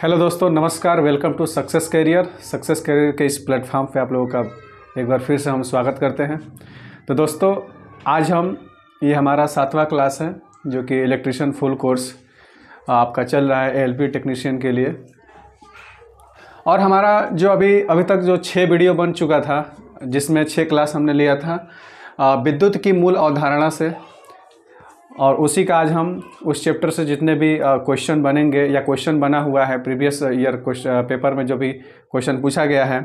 hello दोस्तों नमस्कार welcome to success career success career के इस प्लेटफॉर्म पे आप लोगों का एक बार फिर से हम स्वागत करते हैं तो दोस्तों आज हम ये हमारा सातवां क्लास है जो कि इलेक्ट्रिशियन फुल कोर्स आपका चल रहा है एल टेक्नीशियन के लिए और हमारा जो अभी अभी तक जो छः वीडियो बन चुका था जिसमें छः क्लास हमने लिया था विद्युत की मूल अवधारणा से और उसी का आज हम उस चैप्टर से जितने भी क्वेश्चन बनेंगे या क्वेश्चन बना हुआ है प्रीवियस ईयर पेपर में जो भी क्वेश्चन पूछा गया है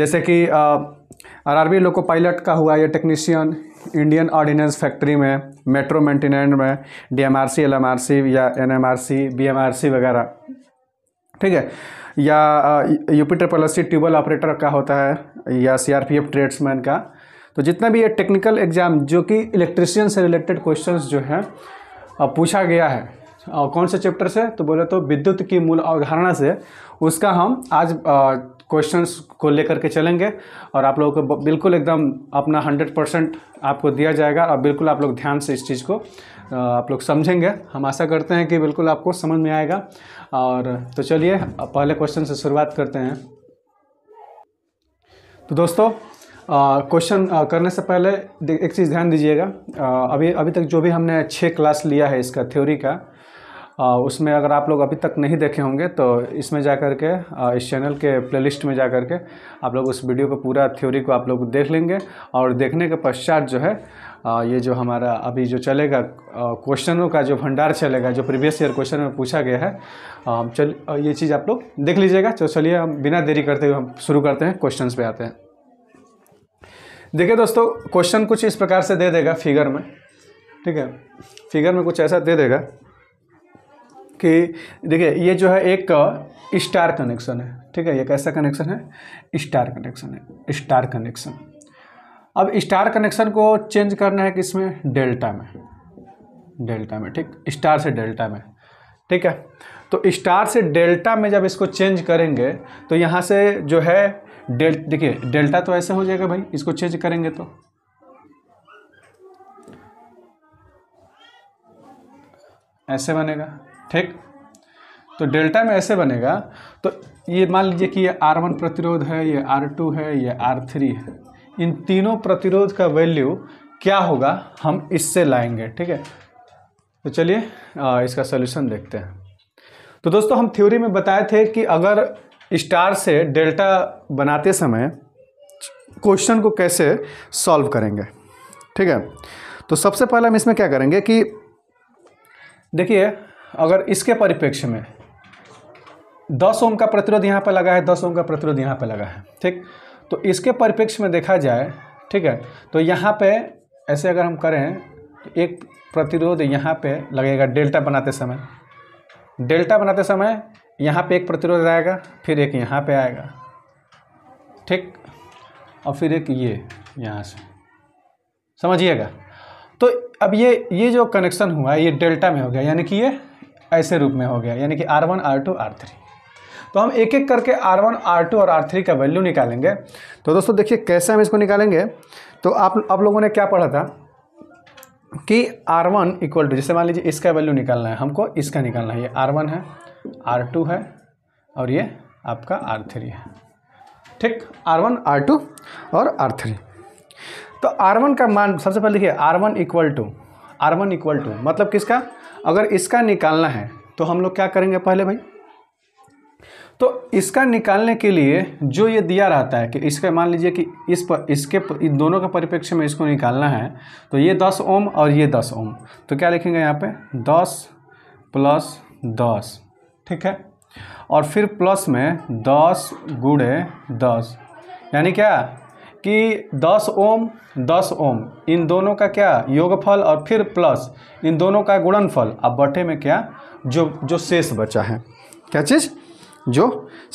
जैसे कि आरआरबी लोको पायलट का हुआ या टेक्नीशियन इंडियन ऑर्डिनेंस फैक्ट्री में मेट्रो मेंटेनेंस में डीएमआरसी एलएमआरसी या एनएमआरसी बीएमआरसी वगैरह ठीक है या UP triple S tubewell operator का होता है या सीआरपीएफ ट्रेड्समैन का तो जितना भी ये टेक्निकल एग्ज़ाम जो कि इलेक्ट्रिशियन से रिलेटेड क्वेश्चंस जो हैं पूछा गया है कौन से चैप्टर से तो बोले तो विद्युत की मूल अवधारणा से उसका हम आज क्वेश्चंस को लेकर के चलेंगे और आप लोगों को बिल्कुल एकदम अपना हंड्रेड परसेंट आपको दिया जाएगा और बिल्कुल आप लोग ध्यान से इस चीज़ को आप लोग समझेंगे हम आशा करते हैं कि बिल्कुल आपको समझ में आएगा और तो चलिए पहले क्वेश्चन से शुरुआत करते हैं तो दोस्तों क्वेश्चन करने से पहले एक चीज़ ध्यान दीजिएगा अभी अभी तक जो भी हमने छः क्लास लिया है इसका थ्योरी का आ, उसमें अगर आप लोग अभी तक नहीं देखे होंगे तो इसमें जा कर के आ, इस चैनल के प्लेलिस्ट में जा कर के आप लोग उस वीडियो को पूरा थ्योरी को आप लोग देख लेंगे और देखने के पश्चात जो है आ, ये जो हमारा अभी जो चलेगा क्वेश्चनों का जो भंडार चलेगा जो प्रीवियस ईयर क्वेश्चन में पूछा गया है चल ये चीज़ आप लोग देख लीजिएगा तो चलिए हम बिना देरी करते हुए हम शुरू करते हैं क्वेश्चन पर आते हैं देखिए दोस्तों क्वेश्चन कुछ इस प्रकार से दे देगा फिगर में ठीक है फिगर में कुछ ऐसा दे देगा कि देखिए ये जो है एक स्टार uh, कनेक्शन है ठीक है ये कैसा कनेक्शन है स्टार कनेक्शन है स्टार कनेक्शन अब स्टार कनेक्शन को चेंज करना है किसमें डेल्टा में डेल्टा में ठीक स्टार से डेल्टा में ठीक है तो स्टार से डेल्टा में जब इसको चेंज करेंगे तो यहाँ से जो है डेल देखिए डेल्टा तो ऐसे हो जाएगा भाई इसको चेंज करेंगे तो ऐसे बनेगा ठीक तो डेल्टा में ऐसे बनेगा तो ये मान लीजिए कि ये आर वन प्रतिरोध है ये आर टू है ये आर थ्री है इन तीनों प्रतिरोध का वैल्यू क्या होगा हम इससे लाएंगे ठीक है तो चलिए इसका सोल्यूशन देखते हैं तो दोस्तों हम थ्योरी में बताए थे कि अगर स्टार से डेल्टा बनाते समय क्वेश्चन को कैसे सॉल्व करेंगे ठीक है तो सबसे पहले हम इसमें क्या करेंगे कि देखिए अगर इसके परिप्रेक्ष्य में दस ओम का प्रतिरोध यहाँ पर लगा है दस ओम का प्रतिरोध यहाँ पर लगा है ठीक तो इसके परिप्रेक्ष्य में देखा जाए ठीक है तो यहाँ पे ऐसे अगर हम करें तो एक प्रतिरोध यहाँ पे लगेगा डेल्टा बनाते समय डेल्टा बनाते समय यहाँ पे एक प्रतिरोध आएगा फिर एक यहाँ पे आएगा ठीक और फिर एक ये यहाँ से समझिएगा तो अब ये ये जो कनेक्शन हुआ ये डेल्टा में हो गया यानी कि ये ऐसे रूप में हो गया यानी कि R one R two R three तो हम एक एक करके आर वन आर टू और आर थ्री का वैल्यू निकालेंगे तो दोस्तों देखिए कैसे हम इसको निकालेंगे तो आप आप लोगों ने क्या पढ़ा था कि आर वन इक्वल टू जैसे मान लीजिए इसका वैल्यू निकालना है हमको इसका निकालना है ये आर वन है आर टू है और ये आपका आर थ्री है ठीक आर वन आर टू और आर थ्री तो आर वन का मान सबसे पहले देखिए R one equal to R one equal to मतलब किसका अगर इसका निकालना है तो हम लोग क्या करेंगे पहले भाई तो इसका निकालने के लिए जो ये दिया रहता है कि इसका मान लीजिए कि इस पर इसके इन दोनों के परिप्रेक्ष्य में इसको निकालना है तो ये दस ओम और ये दस ओम तो क्या लिखेंगे यहाँ पे दस प्लस दस ठीक है और फिर प्लस में दस गुड़े दस यानी क्या कि दस ओम दस ओम इन दोनों का क्या योगफल और फिर प्लस इन दोनों का गुणनफल अब बटे में क्या जो जो शेष बचा है क्या चीज़ जो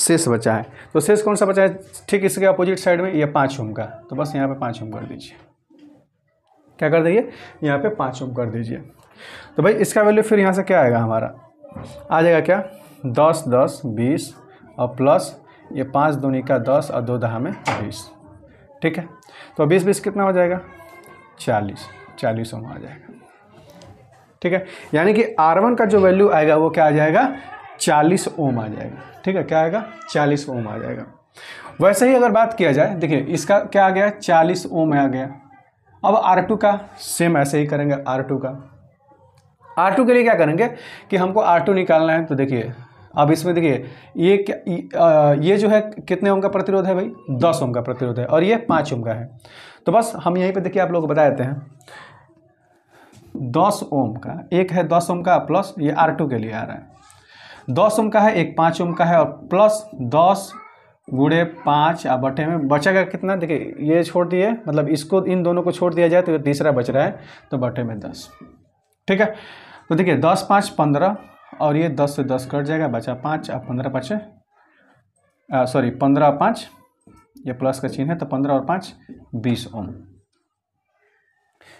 शेष बचा है तो शेष कौन सा बचा है ठीक इसके अपोजिट साइड में ये पाँच ओम का तो बस यहाँ पे पाँच ओम कर दीजिए क्या कर दीजिए यहाँ पे पाँच ओम कर दीजिए तो भाई इसका वैल्यू फिर यहाँ से क्या आएगा हमारा आ जाएगा क्या दस दस बीस और प्लस ये पाँच दूनी का दस और दो दहा में बीस ठीक है तो बीस बीस कितना हो जाएगा चालीस चालीस ओम आ जाएगा ठीक है यानी कि आर वन का जो वैल्यू आएगा वो क्या आ जाएगा चालीस ओम आ जाएगा ठीक है क्या आएगा चालीस ओम आ जाएगा वैसे ही अगर बात किया जाए देखिए इसका क्या आ गया चालीस ओम आ गया अब आर टू का सेम ऐसे ही करेंगे आर टू का आर टू के लिए क्या करेंगे कि हमको आर टू निकालना है तो देखिए अब इसमें देखिए ये ये जो है कितने ओम का प्रतिरोध है भाई दस ओम का प्रतिरोध है और ये पाँच ओम का है तो बस हम यहीं पे देखिए आप लोग बता देते हैं दस ओम का एक है दस ओम का प्लस ये आर टू के लिए आ रहा है दस ओम का है एक पाँच ओम का है और प्लस दस गुड़े पाँच आ बटे में बचेगा कितना देखिए ये छोड़ दिए मतलब इसको इन दोनों को छोड़ दिया जाए तो तीसरा बच रहा है तो बटे में दस ठीक है तो देखिए दस पाँच पंद्रह और ये दस से दस कट जाएगा बचा पाँच अब पंद्रह पाँच सॉरी पंद्रह पाँच ये प्लस का चिन्ह है तो पंद्रह और पाँच बीस ओम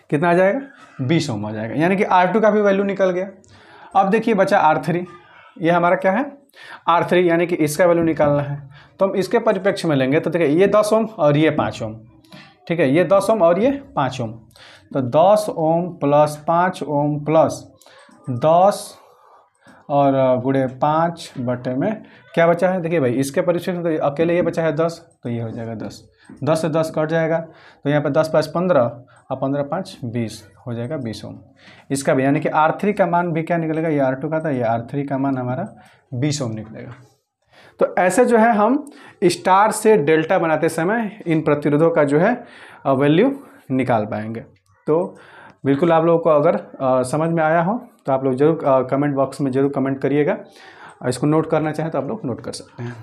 कितना आ जाएगा बीस ओम आ जाएगा यानी कि आर टू का भी वैल्यू निकल गया अब देखिए बचा आर थ्री ये हमारा क्या है आर थ्री यानी कि इसका वैल्यू निकालना है तो हम इसके परिप्रेक्ष्य में लेंगे तो देखिए ये दस ओम और ये पाँच ओम ठीक है ये दस ओम और ये पाँच ओम तो दस ओम प्लस पाँच ओम प्लस दस और गुड़े पाँच बटे में क्या बचा है देखिए भाई इसके परीक्षण में तो अकेले ये बचा है दस तो ये हो जाएगा दस दस से दस कट जाएगा तो यहाँ पे दस पाँच पंद्रह और पंद्रह पाँच बीस हो जाएगा बीस ओम इसका भी यानी कि आर थ्री का मान भी क्या निकलेगा ये आर टू का था ये आर थ्री का मान हमारा बीस ओम निकलेगा तो ऐसे जो है हम स्टार से डेल्टा बनाते समय इन प्रतिरोधों का जो है वैल्यू निकाल पाएंगे तो बिल्कुल आप लोगों को अगर आ, समझ में आया हो तो आप लोग जरूर कमेंट बॉक्स में ज़रूर कमेंट करिएगा इसको नोट करना चाहें तो आप लोग नोट कर सकते हैं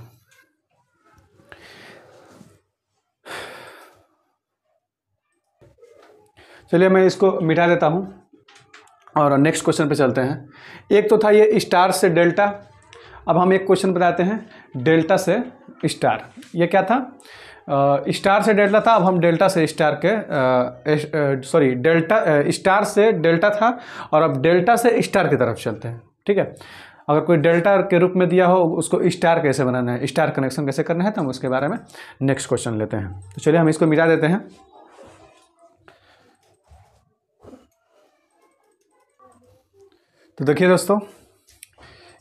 चलिए मैं इसको मिटा देता हूँ और नेक्स्ट क्वेश्चन पे चलते हैं एक तो था ये स्टार से डेल्टा अब हम एक क्वेश्चन बताते हैं डेल्टा से स्टार ये क्या था स्टार से डेल्टा था अब हम डेल्टा से स्टार के सॉरी डेल्टा स्टार से डेल्टा था और अब डेल्टा से स्टार की तरफ चलते हैं ठीक है अगर कोई डेल्टा के रूप में दिया हो उसको स्टार कैसे बनाना है स्टार कनेक्शन कैसे करना है तो हम उसके बारे में नेक्स्ट क्वेश्चन लेते हैं तो चलिए हम इसको मिटा देते हैं तो देखिए दोस्तों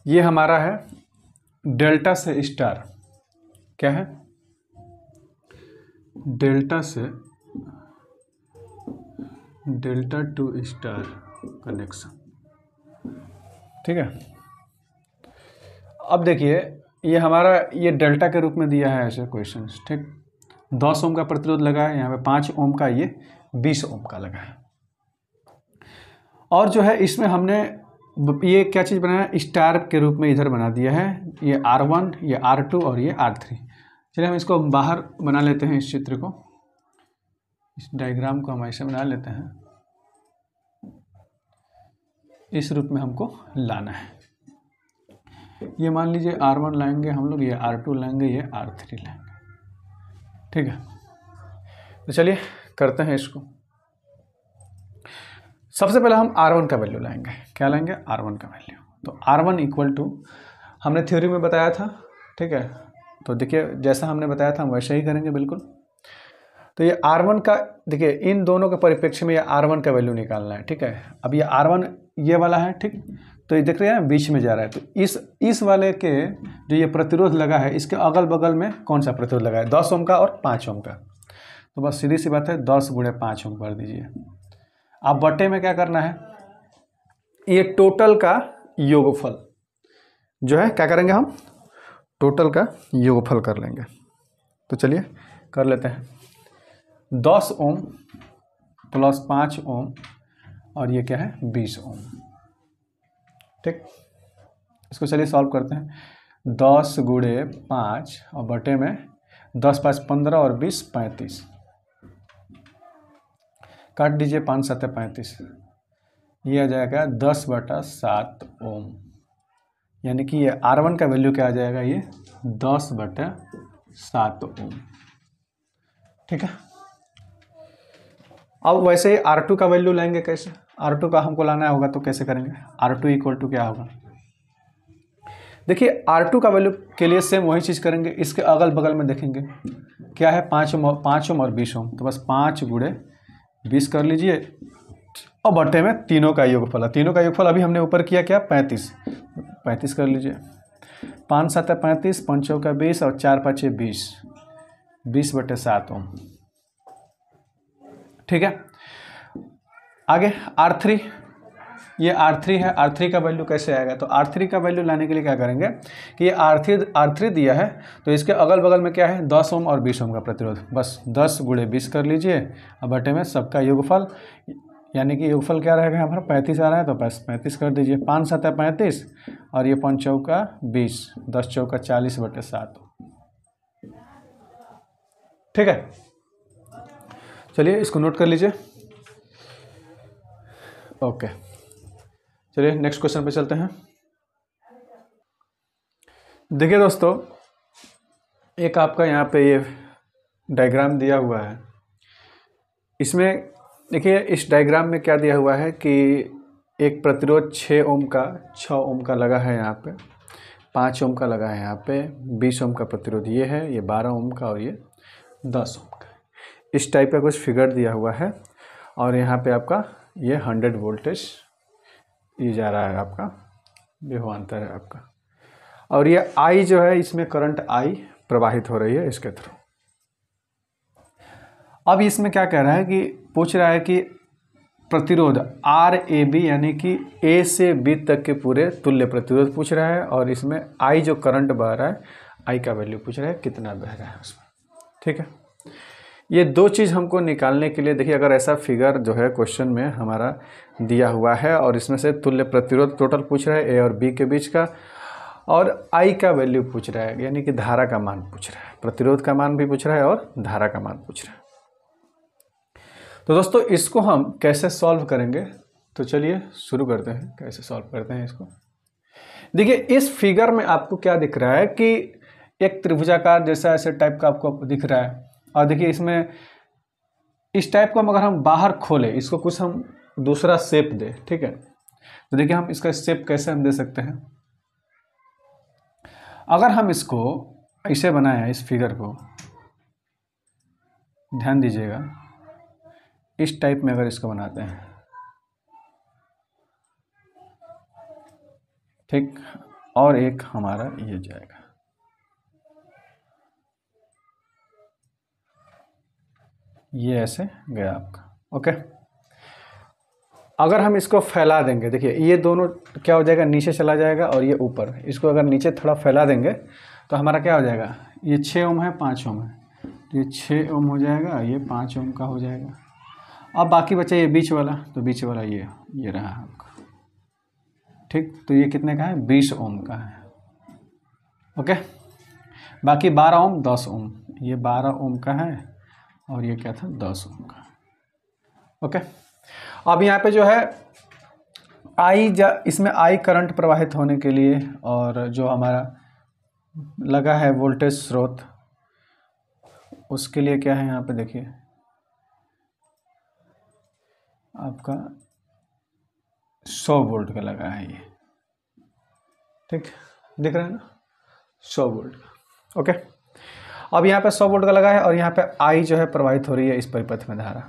ये हमारा है डेल्टा से स्टार क्या है डेल्टा से डेल्टा टू स्टार कनेक्शन ठीक है अब देखिए ये हमारा ये डेल्टा के रूप में दिया है ऐसे क्वेश्चन ठीक दस ओम का प्रतिरोध लगा है यहाँ पे पाँच ओम का ये बीस ओम का लगा है और जो है इसमें हमने ये क्या चीज़ बनाया स्टार के रूप में इधर बना दिया है ये आर वन ये आर टू और ये आर थ्री चलिए हम इसको बाहर बना लेते हैं इस चित्र को इस डायग्राम को हम ऐसे बना लेते हैं इस रूप में हमको लाना है ये मान लीजिए आर वन लाएंगे हम लोग ये आर टू लाएंगे ये आर थ्री लाएंगे ठीक है तो चलिए करते हैं इसको सबसे पहले हम आर वन का वैल्यू लाएंगे क्या लाएंगे आर वन का वैल्यू तो आर वन इक्वल टू हमने थ्योरी में बताया था ठीक है तो देखिए जैसा हमने बताया था हम वैसे ही करेंगे बिल्कुल तो ये R1 का देखिए इन दोनों के परिप्रेक्ष्य में ये R1 का वैल्यू निकालना है ठीक है अब ये R1 ये वाला है ठीक तो ये देख रहे हैं बीच में जा रहा है तो इस इस वाले के जो ये प्रतिरोध लगा है इसके अगल बगल में कौन सा प्रतिरोध लगा है दस ओम का और पाँच ओम का तो बस सीधी सी बात है दस गुणे पाँच ओम कर दीजिए अब बटे में क्या करना है ये टोटल का योगफल जो है क्या करेंगे हम टोटल का योगफल कर लेंगे तो चलिए कर लेते हैं दस ओम प्लस पाँच ओम और ये क्या है बीस ओम ठीक इसको चलिए सॉल्व करते हैं दस गुड़े पाँच और बटे में दस पाँच पंद्रह और बीस पैंतीस काट दीजिए पाँच सात पैंतीस ये आ जाएगा दस बटा सात ओम यानी कि ये आर वन का वैल्यू क्या आ जाएगा ये दस बटे सात ओम ठीक है अब वैसे ही आर टू का वैल्यू लाएंगे कैसे आर टू का हमको लाना होगा तो कैसे करेंगे आर टू इक्वल टू क्या होगा देखिए आर टू का वैल्यू के लिए सेम वही चीज़ करेंगे इसके अगल बगल में देखेंगे क्या है पाँच ओम पाँच ओम और बीस ओम तो बस पाँच गुड़े बीस कर लीजिए और बढ़ते में तीनों का योगफल है तीनों का योगफल अभी हमने ऊपर किया क्या पैंतीस पैंतीस कर लीजिए पाँच सात पैंतीस पाँच का बीस और चार पाँच बीस बीस बटे सात ओम ठीक है आगे आर थ्री ये आर थ्री है आर थ्री का वैल्यू कैसे आएगा तो आर थ्री का वैल्यू लाने के लिए क्या करेंगे कि ये आर थ्री आर थ्री दिया है तो इसके अगल बगल में क्या है दस ओम और बीस ओम का प्रतिरोध बस दस गुड़े बीस कर लीजिए और बटे में सबका योगफल यानी कि योगफल क्या रहेगा यहाँ पर पैंतीस आ रहा है तो पैंतीस पैंतीस कर दीजिए पाँच सात है पैंतीस और ये पाँच चौका बीस दस चौका चालीस बटे सात ठीक है चलिए इसको नोट कर लीजिए ओके चलिए नेक्स्ट क्वेश्चन पे चलते हैं देखिए दोस्तों एक आपका यहाँ पे ये डायग्राम दिया हुआ है इसमें देखिए इस डायग्राम में क्या दिया हुआ है कि एक प्रतिरोध छः ओम का छः ओम का लगा है यहाँ पे पाँच ओम का लगा है यहाँ पे बीस ओम का प्रतिरोध ये है ये बारह ओम का और ये दस ओम का इस टाइप का कुछ फिगर दिया हुआ है और यहाँ पे आपका ये हंड्रेड वोल्टेज ये जा रहा है आपका अंतर है आपका और ये आई जो है इसमें करंट आई प्रवाहित हो रही है इसके थ्रू अब इसमें क्या कह रहा है कि पूछ रहा है कि प्रतिरोध आर ए बी यानी कि ए से बी तक के पूरे तुल्य प्रतिरोध पूछ रहा है और इसमें आई जो करंट बह रहा है आई का वैल्यू पूछ रहा है कितना बह रहा है उसमें ठीक है ये दो चीज़ हमको निकालने के लिए देखिए अगर ऐसा फिगर जो है क्वेश्चन में हमारा दिया हुआ है और इसमें से तुल्य प्रतिरोध टोटल पूछ रहा है ए और बी के बीच का और आई का वैल्यू पूछ रहा है यानी कि धारा का मान पूछ रहा है प्रतिरोध का मान भी पूछ रहा है और धारा का मान पूछ रहा है तो दोस्तों इसको हम कैसे सॉल्व करेंगे तो चलिए शुरू करते हैं कैसे सॉल्व करते हैं इसको देखिए इस फिगर में आपको क्या दिख रहा है कि एक त्रिभुजाकार जैसा ऐसे टाइप का आपको दिख रहा है और देखिए इसमें इस टाइप को हम अगर हम बाहर खोलें इसको कुछ हम दूसरा शेप दें ठीक है तो देखिए हम इसका शेप कैसे हम दे सकते हैं अगर हम इसको ऐसे बनाया इस फिगर को ध्यान दीजिएगा इस टाइप में अगर इसको बनाते हैं ठीक और एक हमारा ये जाएगा ये ऐसे गया आपका ओके अगर हम इसको फैला देंगे देखिए ये दोनों क्या हो जाएगा नीचे चला जाएगा और ये ऊपर इसको अगर नीचे थोड़ा फैला देंगे तो हमारा क्या हो जाएगा ये छः ओम है पाँच ओम है तो ये छः ओम हो जाएगा ये पाँच ओम का हो जाएगा अब बाकी बचा ये बीच वाला तो बीच वाला ये ये रहा आपका ठीक तो ये कितने का है बीस ओम का है ओके बाकी बारह ओम दस ओम ये बारह ओम का है और ये क्या था दस ओम का ओके अब यहाँ पे जो है आई जा इसमें आई करंट प्रवाहित होने के लिए और जो हमारा लगा है वोल्टेज स्रोत उसके लिए क्या है यहाँ पे देखिए आपका सौ वोल्ट का लगा है ये ठीक दिख रहा है ना सौ वोल्ट का ओके अब यहाँ पे सौ वोल्ट का लगा है और यहाँ पे आई जो है प्रवाहित हो रही है इस परिपथ में धारा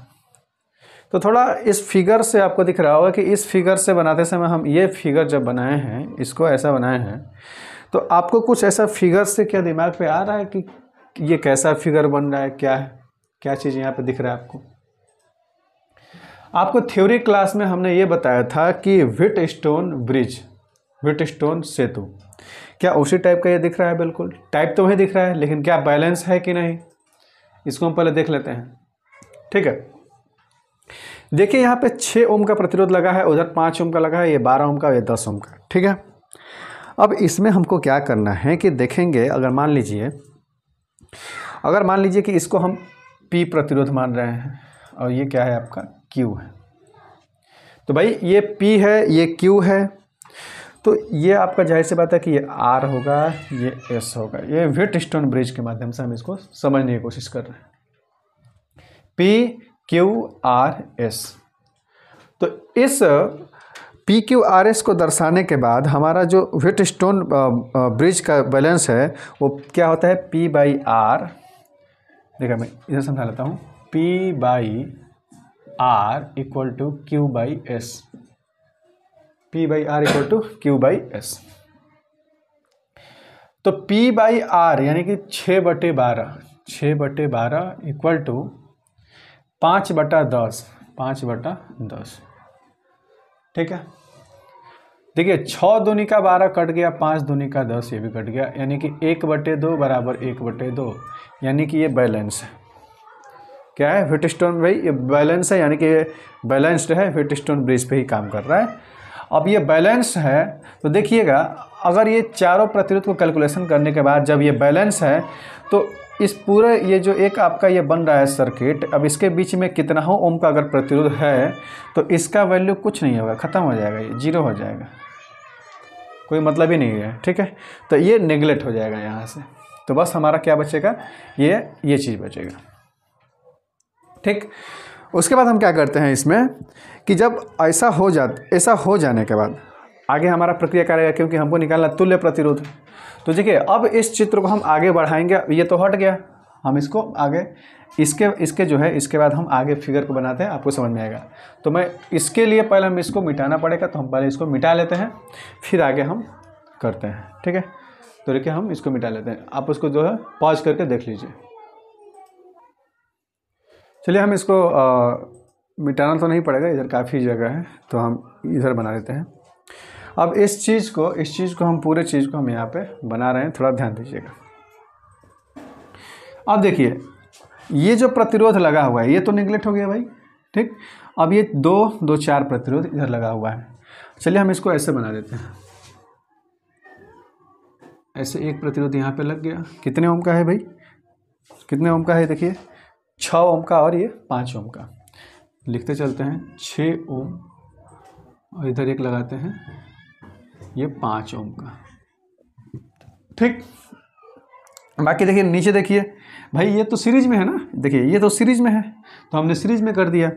तो थोड़ा इस फिगर से आपको दिख रहा होगा कि इस फिगर से बनाते समय हम ये फिगर जब बनाए हैं इसको ऐसा बनाए हैं तो आपको कुछ ऐसा फिगर से क्या दिमाग पे आ रहा है कि ये कैसा फिगर बन रहा है क्या है क्या चीज़ यहाँ पे दिख रहा है आपको आपको थ्योरी क्लास में हमने ये बताया था कि Wheatstone bridge Wheatstone सेतु क्या उसी टाइप का ये दिख रहा है बिल्कुल टाइप तो वही दिख रहा है लेकिन क्या बैलेंस है कि नहीं इसको हम पहले देख लेते हैं ठीक है देखिए यहाँ पे छः ओम का प्रतिरोध लगा है उधर पाँच ओम का लगा है ये बारह ओम का ये दस ओम का ठीक है अब इसमें हमको क्या करना है कि देखेंगे अगर मान लीजिए अगर मान लीजिए कि इसको हम पी प्रतिरोध मान रहे हैं और ये क्या है आपका क्यू है तो भाई ये पी है ये क्यू है तो ये आपका जाहिर सी बात है कि ये आर होगा ये एस होगा ये वेट स्टोन ब्रिज के माध्यम से हम इसको समझने की कोशिश कर रहे हैं पी क्यू आर एस तो इस पी क्यू आर एस को दर्शाने के बाद हमारा जो वेट स्टोन ब्रिज का बैलेंस है वो क्या होता है पी बाई आर देखा मैं इधर समझा लेता हूँ P by R equal to Q by S P by R equal to Q by S तो पी बाई आर यानी कि छ बटे बारह छ बटे बारह इक्वल टू पाँच बटा दस पाँच बटा दस ठीक है देखिए छः दूनी का बारह कट गया पाँच दूनी का दस ये भी कट गया यानी कि एक बटे दो बराबर एक बटे दो यानी कि ये बैलेंस है क्या है व्हीटस्टोन भाई ये बैलेंस है यानी कि ये बैलेंस्ड है व्हीटस्टोन ब्रिज पे ही काम कर रहा है अब ये बैलेंस है तो देखिएगा अगर ये चारों प्रतिरोध को कैलकुलेशन करने के बाद जब ये बैलेंस है तो इस पूरे ये जो एक आपका ये बन रहा है सर्किट अब इसके बीच में कितना हो ओम का अगर प्रतिरोध है तो इसका वैल्यू कुछ नहीं होगा ख़त्म हो जाएगा ये जीरो हो जाएगा कोई मतलब ही नहीं है ठीक है तो ये निगलेक्ट हो जाएगा यहाँ से तो बस हमारा क्या बचेगा ये ये चीज़ बचेगा ठीक उसके बाद हम क्या करते हैं इसमें कि जब ऐसा हो जा ऐसा हो जाने के बाद आगे हमारा प्रक्रिया क्या रहेगा क्योंकि हमको निकालना तुल्य प्रतिरोध तो देखिए अब इस चित्र को हम आगे बढ़ाएंगे ये तो हट गया हम इसको आगे इसके इसके जो है इसके बाद हम आगे फिगर को बनाते हैं आपको समझ में आएगा तो मैं इसके लिए पहले हम इसको मिटाना पड़ेगा तो हम पहले इसको मिटा लेते हैं फिर आगे हम करते हैं ठीक है तो देखिए हम इसको मिटा लेते हैं आप उसको जो है पॉज करके देख लीजिए चलिए हम इसको मिटाना तो नहीं पड़ेगा इधर काफ़ी जगह है तो हम इधर बना लेते हैं अब इस चीज़ को इस चीज़ को हम पूरे चीज़ को हम यहाँ पे बना रहे हैं थोड़ा ध्यान दीजिएगा अब देखिए ये जो प्रतिरोध लगा हुआ है ये तो निगलेक्ट हो गया भाई ठीक अब ये दो दो चार प्रतिरोध इधर लगा हुआ है चलिए हम इसको ऐसे बना देते हैं ऐसे एक प्रतिरोध यहाँ पे लग गया कितने ओम का है भाई कितने ओम का है देखिए छ ओम का और ये पाँच ओम का लिखते चलते हैं छ ओम और इधर एक लगाते हैं ये पाँच ओम का ठीक बाकी देखिए नीचे देखिए भाई ये तो सीरीज में है ना देखिए ये तो सीरीज में है तो हमने सीरीज में कर दिया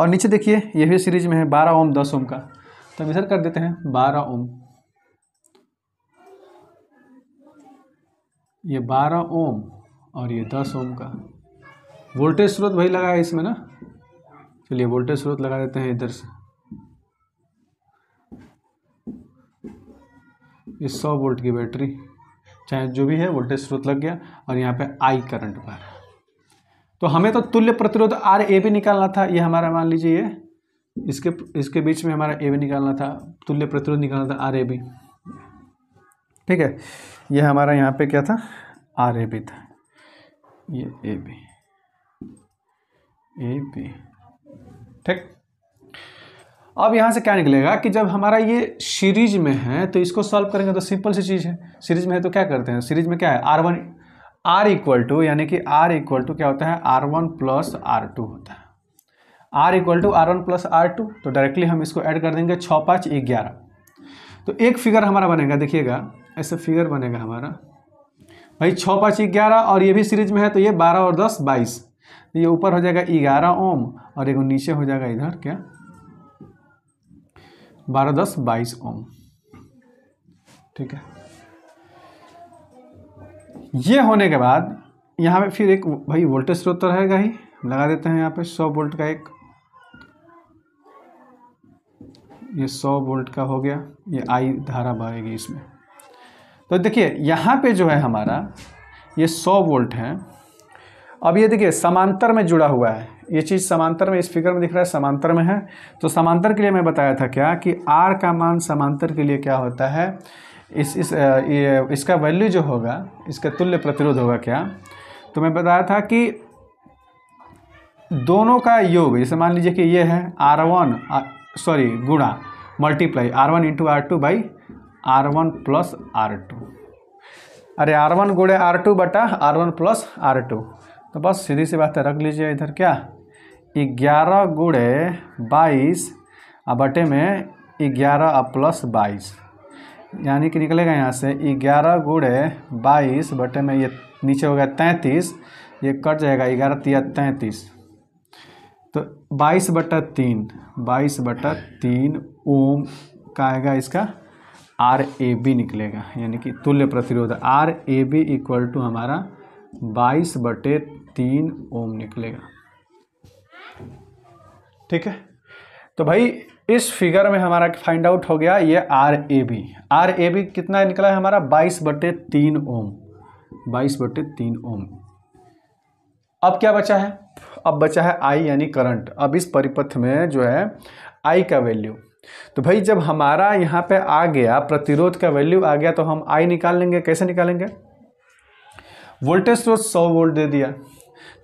और नीचे देखिए ये भी सीरीज में है बारह ओम दस ओम का तो हम इधर कर देते हैं बारह ओम ये बारह ओम और ये दस ओम का वोल्टेज स्रोत वही लगा है इसमें ना चलिए वोल्टेज स्रोत लगा देते हैं इधर से ये सौ वोल्ट की बैटरी चाहे जो भी है वोल्टेज स्रोत लग गया और यहाँ पे आई करंट पर तो हमें तो तुल्य प्रतिरोध आर ए भी निकालना था ये हमारा मान लीजिए ये इसके इसके बीच में हमारा ए भी निकालना था तुल्य प्रतिरोध निकालना था आर ए बी ठीक है ये हमारा यहाँ पे क्या था आर ए बी था ये ए बी ए बी ठीक अब यहाँ से क्या निकलेगा कि जब हमारा ये सीरीज में है तो इसको सॉल्व करेंगे तो सिंपल सी चीज़ है सीरीज में है तो क्या करते हैं सीरीज में क्या है R one R equal to यानी कि आर इक्वल टू क्या होता है R one plus R two होता है R equal to R one plus R two तो डायरेक्टली हम इसको ऐड कर देंगे छः पाँच ग्यारह तो एक फिगर हमारा बनेगा देखिएगा ऐसे फिगर बनेगा हमारा भाई छः पाँच ग्यारह और ये भी सीरीज में है तो ये बारह और दस बाईस तो ये ऊपर हो जाएगा ग्यारह ओम और एक नीचे हो जाएगा इधर क्या बारह दस बाईस ओम ठीक है ये होने के बाद यहाँ पे फिर एक भाई वोल्टेज स्रोत तो रहेगा ही लगा देते हैं यहाँ पे सौ वोल्ट का एक ये सौ वोल्ट का हो गया ये आई धारा बहेगी इसमें तो देखिए यहाँ पे जो है हमारा ये सौ वोल्ट है अब ये देखिए समांतर में जुड़ा हुआ है ये चीज़ समांतर में इस फिगर में दिख रहा है समांतर में है तो समांतर के लिए मैं बताया था क्या कि आर का मान समांतर के लिए क्या होता है इस इस ये इसका वैल्यू जो होगा इसका तुल्य प्रतिरोध होगा क्या तो मैं बताया था कि दोनों का योग जैसे मान लीजिए कि ये है आर वन सॉरी गुणा multiply R one into R two by R one plus R two अरे आर वन गुड़े आर टू बटा R one plus R two तो बस सीधी सी बात है रख लीजिए इधर क्या ग्यारह गुड़े बाईस बटे में ग्यारह प्लस बाईस यानी कि निकलेगा यहाँ से ग्यारह गुड़े बाईस बटे में ये नीचे हो गया तैंतीस ये कट जाएगा ग्यारह तिया तैंतीस तो बाईस बटा तीन बाईस बटा तीन ओम का आएगा इसका आर ए बी निकलेगा यानी कि तुल्य प्रतिरोध R A B equal to हमारा बाईस बटे तीन ओम निकलेगा ठीक है तो भाई इस फिगर में हमारा फाइंड आउट हो गया ये R A B R A B कितना निकला है हमारा बाईस बटे तीन ओम बाईस बटे तीन ओम अब क्या बचा है अब बचा है आई यानी करंट अब इस परिपथ में जो है आई का वैल्यू तो भाई जब हमारा यहाँ पे आ गया प्रतिरोध का वैल्यू आ गया तो हम आई निकाल लेंगे कैसे निकालेंगे वोल्टेज सोर्स सौ वोल्ट दे दिया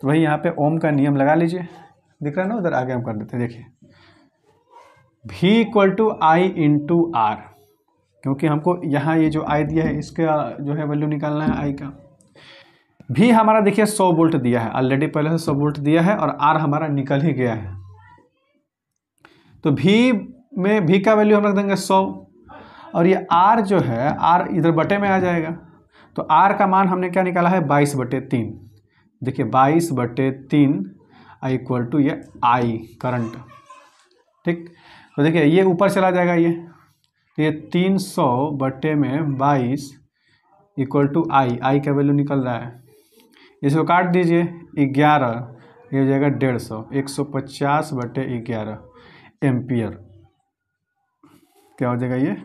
तो वही यहाँ पे ओम का नियम लगा लीजिए दिख रहा है ना उधर आगे हम कर देते हैं देखिए भी equal to I into R क्योंकि हमको यहाँ ये जो आई दिया है इसका जो है वैल्यू निकालना है आई का भी हमारा देखिए 100 वोल्ट दिया है ऑलरेडी पहले से 100 वोल्ट दिया है और आर हमारा निकल ही गया है तो भी में भी का वैल्यू हम रख देंगे 100 और ये आर जो है आर इधर बटे में आ जाएगा तो आर का मान हमने क्या निकाला है बाईस बटे तीन देखिए बाईस बटे तीन आई इक्वल टू ये आई करंट ठीक तो देखिए ये ऊपर चला जाएगा ये तो ये तीन सौ बटे में बाईस इक्वल टू आई आई का वैल्यू निकल रहा है इसको काट दीजिए ग्यारह ये हो जाएगा डेढ़ सौ एक सौ पचास बटे ग्यारह एम्पियर क्या हो जाएगा ये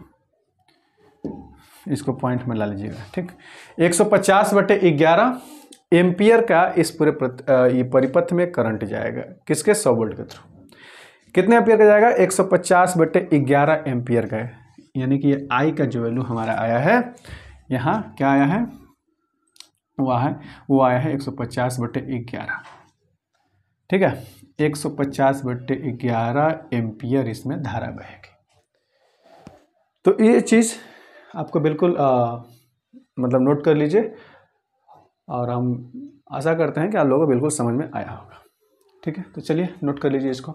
इसको पॉइंट में ला लीजिएगा ठीक एक सौ पचास बटे ग्यारह एम्पियर का इस पूरे परिपथ में करंट जाएगा किसके सौ वोल्ट के थ्रू कितने एम्पियर का जाएगा 150 बटे ग्यारह एम्पियर का यानी कि ये आई का जो वैल्यू हमारा आया है यहाँ क्या आया है वह है वो आया है 150 बटे ग्यारह ठीक है 150 बटे ग्यारह एम्पियर इसमें धारा बहेगी तो ये चीज़ आपको बिल्कुल आ, मतलब नोट कर लीजिए और हम आशा करते हैं कि आप लोगों को बिल्कुल समझ में आया होगा ठीक है तो चलिए नोट कर लीजिए इसको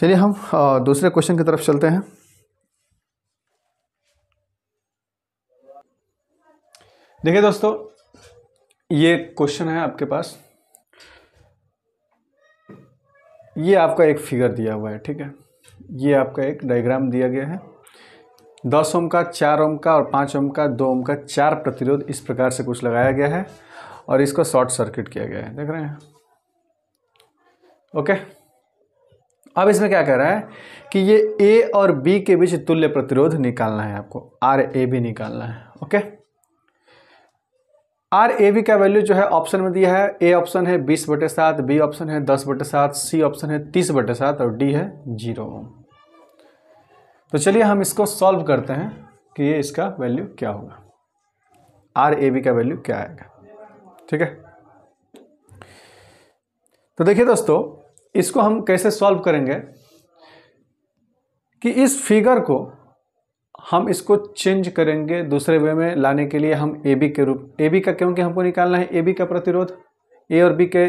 चलिए हम दूसरे क्वेश्चन की तरफ चलते हैं देखिए दोस्तों ये क्वेश्चन है आपके पास ये आपका एक फिगर दिया हुआ है ठीक है ये आपका एक डायग्राम दिया गया है दस ओम का चार ओम का और पाँच ओम का दो ओम का चार प्रतिरोध इस प्रकार से कुछ लगाया गया है और इसको शॉर्ट सर्किट किया गया है देख रहे हैं ओके अब इसमें क्या कह रहा है कि ये ए और बी के बीच तुल्य प्रतिरोध निकालना है आपको आर ए बी निकालना है ओके आर ए बी का वैल्यू जो है ऑप्शन में दिया है ए ऑप्शन है बीस बटे सात बी ऑप्शन है दस बटे सात सी ऑप्शन है तीस बटे सात और डी है जीरो ओम तो चलिए हम इसको सॉल्व करते हैं कि ये इसका वैल्यू क्या होगा आर ए बी का वैल्यू क्या आएगा ठीक है तो देखिए दोस्तों इसको हम कैसे सॉल्व करेंगे कि इस फिगर को हम इसको चेंज करेंगे दूसरे वे में लाने के लिए हम ए बी के रूप ए बी का क्योंकि हमको निकालना है ए बी का प्रतिरोध ए और बी के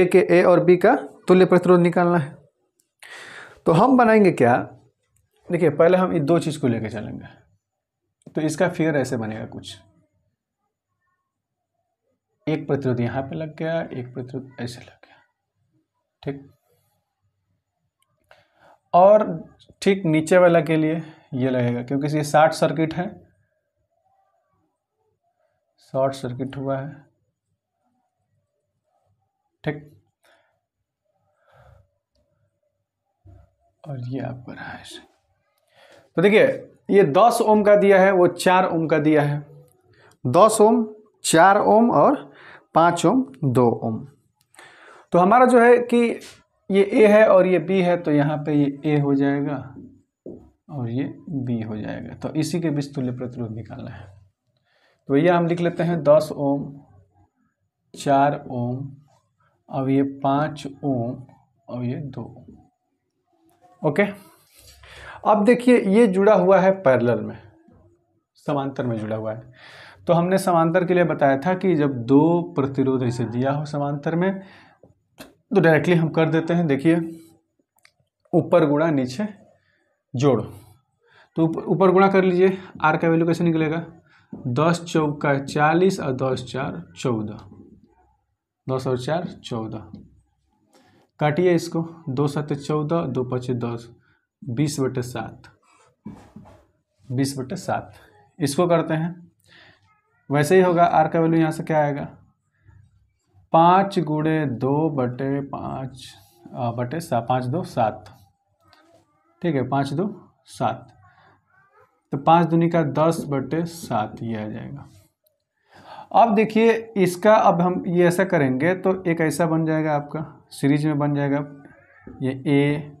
ए के ए और बी का तुल्य प्रतिरोध निकालना है तो हम बनाएंगे क्या देखिए पहले हम इन दो चीज़ को लेकर चलेंगे तो इसका फिगर ऐसे बनेगा कुछ एक प्रतिरोध यहाँ पे लग गया एक प्रतिरोध ऐसे लग गया ठीक और ठीक नीचे वाला के लिए ये लगेगा क्योंकि ये शॉर्ट सर्किट है शॉर्ट सर्किट हुआ है ठीक और ये आपका रहा है तो देखिए ये दस ओम का दिया है वो चार ओम का दिया है दस ओम चार ओम और पाँच ओम दो ओम तो हमारा जो है कि ये ए है और ये बी है तो यहाँ पे ये ए हो जाएगा और ये बी हो जाएगा तो इसी के बीच तुल्य प्रतिरोध निकालना है तो ये हम लिख लेते हैं दस ओम चार ओम अब ये पाँच ओम और ये दो ओम ओके अब देखिए ये जुड़ा हुआ है पैरेलल में समांतर में जुड़ा हुआ है तो हमने समांतर के लिए बताया था कि जब दो प्रतिरोध इसे दिया हो समांतर में तो डायरेक्टली हम कर देते हैं देखिए ऊपर गुणा नीचे जोड़ तो ऊपर गुणा कर लीजिए आर का वैल्यू कैसे निकलेगा दस चौका चालीस और दस चार चौदह दस और चार चौदह काटिए इसको दो सत चौदह दो पच्चीस दस बीस बटे सात बीस बटे सात इसको करते हैं वैसे ही होगा आर का वैल्यू यहाँ से क्या आएगा पाँच गुड़े दो बटे पाँच बटे सा पाँच दो सात ठीक है पाँच दो सात तो पाँच दुनी का दस बटे सात ये आ जाएगा अब देखिए इसका अब हम ये ऐसा करेंगे तो एक ऐसा बन जाएगा आपका सीरीज में बन जाएगा ये ए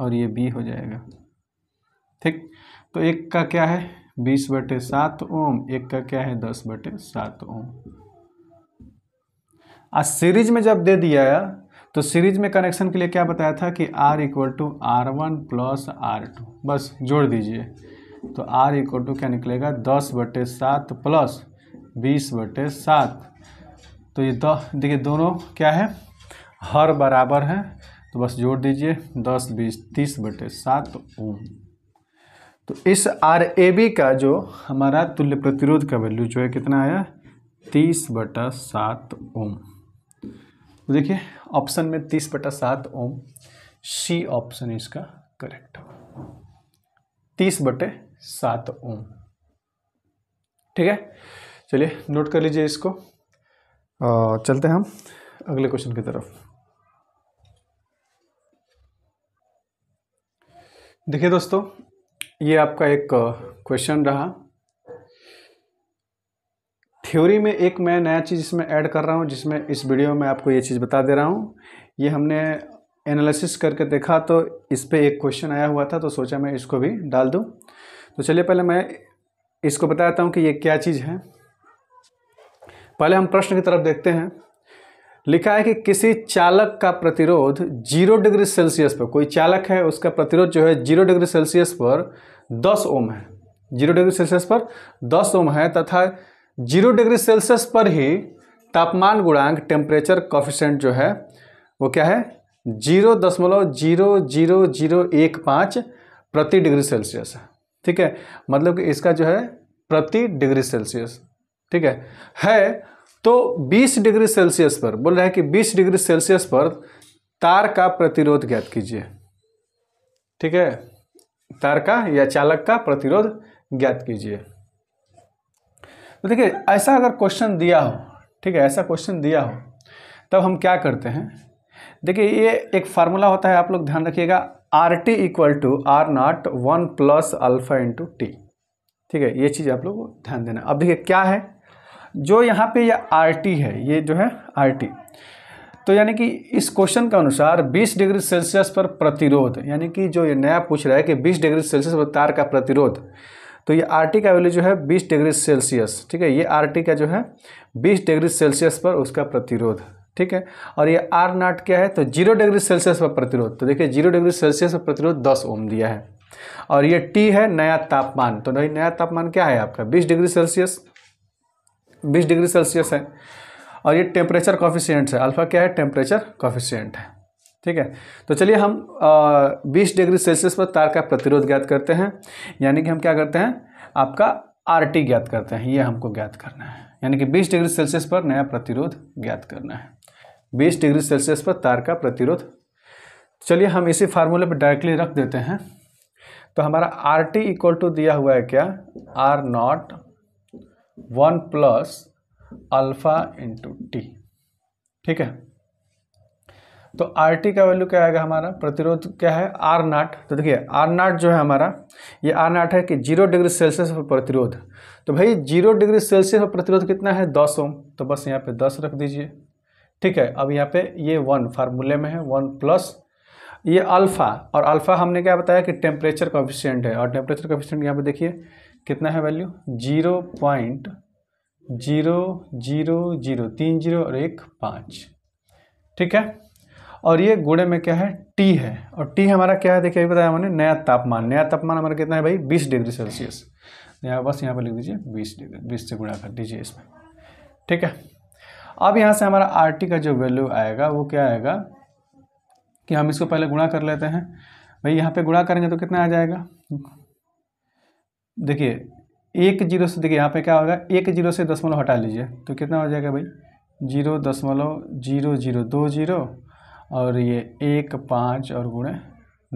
और ये बी हो जाएगा ठीक तो एक का क्या है बीस बटे सात ओम एक का क्या है दस बटे सात ओम आज सीरीज में जब दे दिया तो सीरीज में कनेक्शन के लिए क्या बताया था कि R equal to R one plus R two बस जोड़ दीजिए तो आर इक्वल टू क्या निकलेगा दस बटे सात प्लस बीस बटे सात तो ये दो देखिए दोनों क्या है हर बराबर है तो बस जोड़ दीजिए दस बीस तीस बटे सात ओम तो इस आर ए बी का जो हमारा तुल्य प्रतिरोध का वैल्यू जो है कितना आया तीस बटा सात ओम तो देखिए ऑप्शन में तीस बटा सात ओम सी ऑप्शन इसका करेक्ट तीस बटे सात ओम ठीक है चलिए नोट कर लीजिए इसको चलते हैं हम अगले क्वेश्चन की तरफ देखिए दोस्तों ये आपका एक क्वेश्चन रहा थ्योरी में एक मैं नया चीज़ इसमें ऐड कर रहा हूँ जिसमें इस वीडियो में आपको ये चीज़ बता दे रहा हूँ ये हमने एनालिसिस करके देखा तो इस पर एक क्वेश्चन आया हुआ था तो सोचा मैं इसको भी डाल दूँ तो चलिए पहले मैं इसको बताता हूँ कि ये क्या चीज़ है पहले हम प्रश्न की तरफ देखते हैं लिखा है कि किसी चालक का प्रतिरोध जीरो डिग्री सेल्सियस पर कोई चालक है उसका प्रतिरोध जो है जीरो डिग्री सेल्सियस पर दस ओम है जीरो डिग्री सेल्सियस पर दस ओम है तथा जीरो डिग्री सेल्सियस पर ही तापमान गुणांक टेम्परेचर कॉफिशेंट जो है वो क्या है जीरो दशमलव जीरो जीरो जीरो एक पाँच प्रति डिग्री सेल्सियस है ठीक है मतलब कि इसका जो है प्रति डिग्री सेल्सियस ठीक है है तो 20 डिग्री सेल्सियस पर बोल रहा है कि 20 डिग्री सेल्सियस पर तार का प्रतिरोध ज्ञात कीजिए ठीक है तार का या चालक का प्रतिरोध ज्ञात कीजिए तो देखिए ऐसा अगर क्वेश्चन दिया हो ठीक है ऐसा क्वेश्चन दिया हो तब हम क्या करते हैं देखिए ये एक फार्मूला होता है आप लोग ध्यान रखिएगा R T equal to R naught one plus alpha into T ठीक है ये चीज़ आप लोग ध्यान देना अब देखिए क्या है जो यहाँ पे यह आर टी है ये जो है आर टी तो यानी कि इस क्वेश्चन के अनुसार 20 डिग्री सेल्सियस पर प्रतिरोध यानी कि जो ये नया पूछ रहा है कि 20 डिग्री सेल्सियस पर तार का प्रतिरोध तो ये आर टी का वैल्यू जो है 20 डिग्री सेल्सियस ठीक है ये आर टी का जो है 20 डिग्री सेल्सियस पर उसका प्रतिरोध ठीक है और ये आर नाट क्या है तो जीरो डिग्री सेल्सियस पर प्रतिरोध तो देखिए जीरो डिग्री सेल्सियस पर प्रतिरोध दस ओम दिया है और ये टी है नया तापमान तो नहीं नया तापमान क्या है आपका बीस डिग्री सेल्सियस बीस डिग्री सेल्सियस है और ये टेम्परेचर कॉफिशियंट है अल्फ़ा क्या है टेम्परेचर कॉफिशियंट है ठीक है तो चलिए हम बीस डिग्री सेल्सियस पर तार का प्रतिरोध ज्ञात करते हैं यानी कि हम क्या करते हैं आपका आर टी ज्ञात करते हैं ये हमको ज्ञात करना है यानी कि 20 डिग्री सेल्सियस पर नया प्रतिरोध ज्ञात करना है 20 डिग्री सेल्सियस पर तार का प्रतिरोध चलिए हम इसी फार्मूले पर डायरेक्टली रख देते हैं तो हमारा आर टी इक्वल टू दिया हुआ है क्या R naught one plus alpha into T ठीक है तो आर टी का वैल्यू क्या आएगा हमारा प्रतिरोध क्या है आर नाट तो देखिए आर नाट जो है हमारा ये आर नाट है कि जीरो डिग्री सेल्सियस पर प्रतिरोध तो भाई जीरो डिग्री सेल्सियस पर प्रतिरोध कितना है दस ओम तो बस यहाँ पे दस रख दीजिए ठीक है अब यहाँ पे ये वन फार्मूले में है वन प्लस ये अल्फ़ा और अल्फ़ा हमने क्या बताया कि टेम्परेचर कॉफिशियंट है और टेम्परेचर कॉफिशियंट यहाँ पर देखिए कितना है value zero point zero zero zero तीन जीरो और एक पाँच ठीक है और ये गुड़े में क्या है टी है और टी हमारा क्या है देखिए अभी बताया हमने नया तापमान नया तापमान हमारा कितना है भाई बीस डिग्री सेल्सियस नया बस यहाँ पर लिख दीजिए बीस डिग्री बीस से गुणा कर दीजिए इसमें ठीक है अब यहाँ से हमारा आर टी का जो वैल्यू आएगा वो क्या आएगा कि हम इसको पहले गुणा कर लेते हैं भाई यहाँ पे गुणा करेंगे तो कितना आ जाएगा देखिए एक जीरो से देखिए यहाँ पे क्या होगा एक जीरो से दसमलव हटा लीजिए तो कितना हो जाएगा भाई जीरो दसमलव जीरो जीरो दो जीरो और ये एक पाँच और गुणे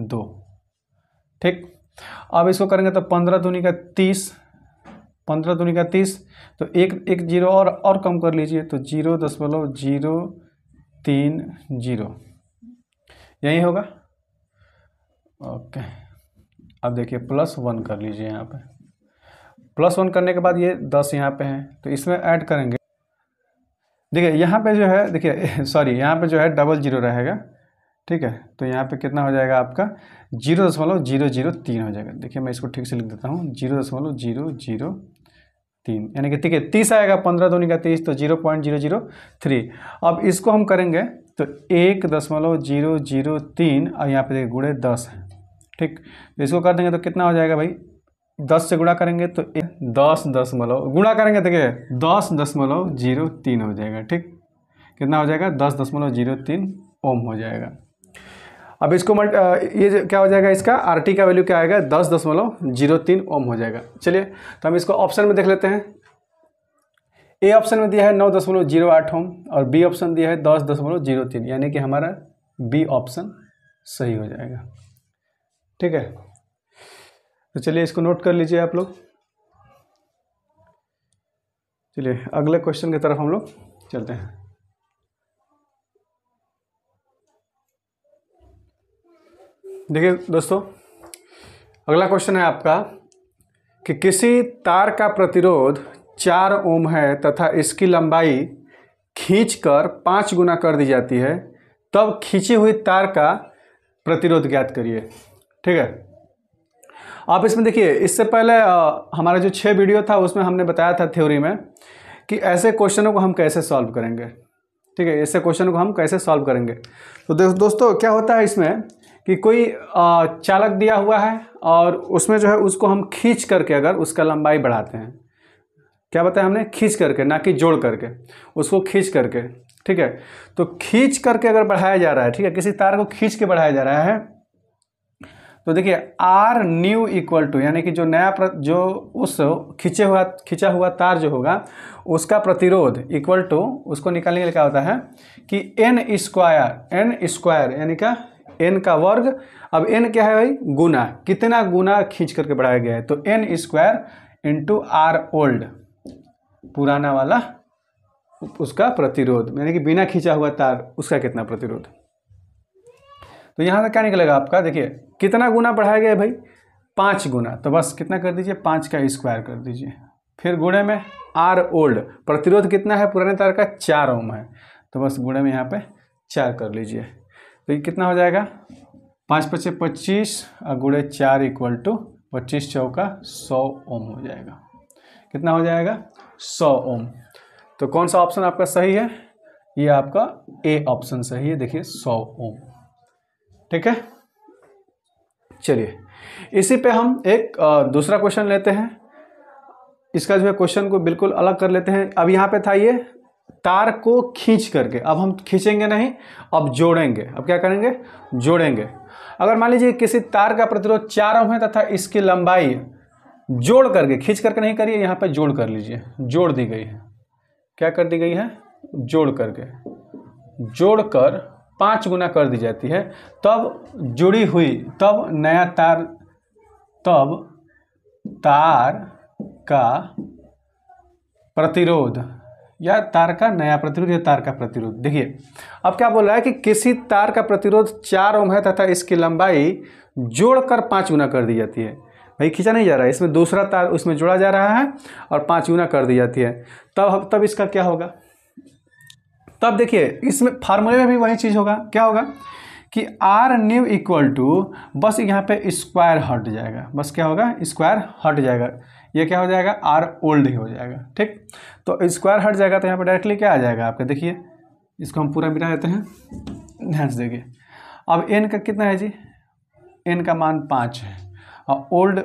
दो ठीक अब इसको करेंगे तो पंद्रह दूनी का तीस पंद्रह दूनी का तीस तो एक एक जीरो और और कम कर लीजिए तो जीरो दशमलव जीरो तीन जीरो यही होगा ओके अब देखिए प्लस वन कर लीजिए यहाँ पे प्लस वन करने के बाद ये दस यहाँ पे हैं तो इसमें ऐड करेंगे देखिए यहाँ पे जो है देखिए सॉरी यहाँ पे जो है डबल जीरो रहेगा ठीक है तो यहाँ पे कितना हो जाएगा आपका जीरो दशमलव जीरो जीरो तीन हो जाएगा देखिए मैं इसको ठीक से लिख देता हूँ जीरो दशमलव जीरो जीरो तीन यानी कि ठीक है तीस आएगा पंद्रह धोनी का तीस तो zero point zero zero three अब इसको हम करेंगे तो एक दशमलव जीरो जीरो तीन और यहाँ पे देखिए गुड़े दस है ठीक तो इसको कर देंगे तो कितना हो जाएगा भाई दस से गुणा करेंगे तो एक दस दशमलव गुणा करेंगे देखिए तो दस दशमलव जीरो तीन हो जाएगा ठीक कितना हो जाएगा दस दशमलव जीरो तीन ओम हो जाएगा अब इसको मल्ट ये क्या हो जाएगा इसका आर टी का वैल्यू क्या आएगा दस दशमलव जीरो तीन ओम हो जाएगा चलिए तो हम इसको ऑप्शन में देख लेते हैं ए ऑप्शन में दिया है नौ दशमलव जीरो आठ ओम और बी ऑप्शन दिया है दस दशमलव जीरो तीन यानी कि हमारा बी ऑप्शन सही हो जाएगा ठीक है तो चलिए इसको नोट कर लीजिए आप लोग चलिए अगले क्वेश्चन की तरफ हम लोग चलते हैं देखिए दोस्तों अगला क्वेश्चन है आपका कि किसी तार का प्रतिरोध चार ओम है तथा इसकी लंबाई खींचकर पाँच गुना कर दी जाती है तब खींची हुई तार का प्रतिरोध ज्ञात करिए ठीक है आप इसमें देखिए इससे पहले आ, हमारा जो छः वीडियो था उसमें हमने बताया था थ्योरी में कि ऐसे क्वेश्चनों को हम कैसे सॉल्व करेंगे ठीक है ऐसे क्वेश्चन को हम कैसे सॉल्व करेंगे तो दो, दोस्तों क्या होता है इसमें कि कोई आ, चालक दिया हुआ है और उसमें जो है उसको हम खींच करके अगर उसका लंबाई बढ़ाते हैं क्या बताया हमने खींच करके ना कि जोड़ करके उसको खींच करके ठीक है तो खींच करके अगर बढ़ाया जा रहा है ठीक है किसी तार को खींच के बढ़ाया जा रहा है तो देखिए आर न्यू इक्वल टू यानी कि जो नया प्र, जो उस खींचे हुआ खींचा हुआ तार जो होगा उसका प्रतिरोध इक्वल टू उसको निकालने के लिए क्या होता है कि एन स्क्वायर एन स्क्वायर यानी का एन का वर्ग अब एन क्या है भाई गुना कितना गुना खींच करके बढ़ाया गया है तो N square into R old पुराना वाला उसका प्रतिरोध यानी कि बिना खींचा हुआ तार उसका कितना प्रतिरोध तो यहाँ से क्या निकलेगा आपका देखिए कितना गुना बढ़ाया गया भाई पाँच गुना तो बस कितना कर दीजिए पाँच का स्क्वायर कर दीजिए फिर गुणे में आर ओल्ड प्रतिरोध कितना है पुराने तार का चार ओम है तो बस गुणे में यहाँ पे चार कर लीजिए तो ये कितना हो जाएगा पाँच पच्चीस पच्चीस और गुणे चार इक्वल टू पच्चीस चौका सौ ओम हो जाएगा कितना हो जाएगा सौ ओम तो कौन सा ऑप्शन आपका सही है ये आपका ए ऑप्शन सही है देखिए सौ ओम ठीक है चलिए इसी पे हम एक दूसरा क्वेश्चन लेते हैं इसका जो है क्वेश्चन को बिल्कुल अलग कर लेते हैं अब यहाँ पे था ये तार को खींच करके अब हम खींचेंगे नहीं अब जोड़ेंगे अब क्या करेंगे जोड़ेंगे अगर मान लीजिए किसी तार का प्रतिरोध चार ओम है तथा इसकी लंबाई जोड़ करके खींच करके नहीं करिए यहाँ पे जोड़ कर लीजिए जोड़ दी गई है क्या कर दी गई है जोड़ करके जोड़ कर पाँच गुना कर दी जाती है तब जुड़ी हुई तब नया तार तब तार का प्रतिरोध या तार का नया प्रतिरोध या तार का प्रतिरोध देखिए अब क्या बोल रहा है कि किसी तार का प्रतिरोध चार ओम है तथा इसकी लंबाई जोड़कर पाँच गुना कर दी जाती है भाई खींचा नहीं जा रहा है इसमें दूसरा तार उसमें जोड़ा जा रहा है और पाँच गुना कर दी जाती है तब तब इसका क्या होगा तो अब देखिए इसमें फार्मूले में भी वही चीज़ होगा क्या होगा कि आर न्यू इक्वल टू बस यहाँ पे स्क्वायर हट जाएगा बस क्या होगा स्क्वायर हट जाएगा ये क्या हो जाएगा आर ओल्ड ही हो जाएगा ठीक तो स्क्वायर हट जाएगा तो यहाँ पे डायरेक्टली क्या आ जाएगा आपके देखिए इसको हम पूरा मिला देते हैं ध्यान से देखिए अब एन का कितना है जी एन का मान पाँच है और ओल्ड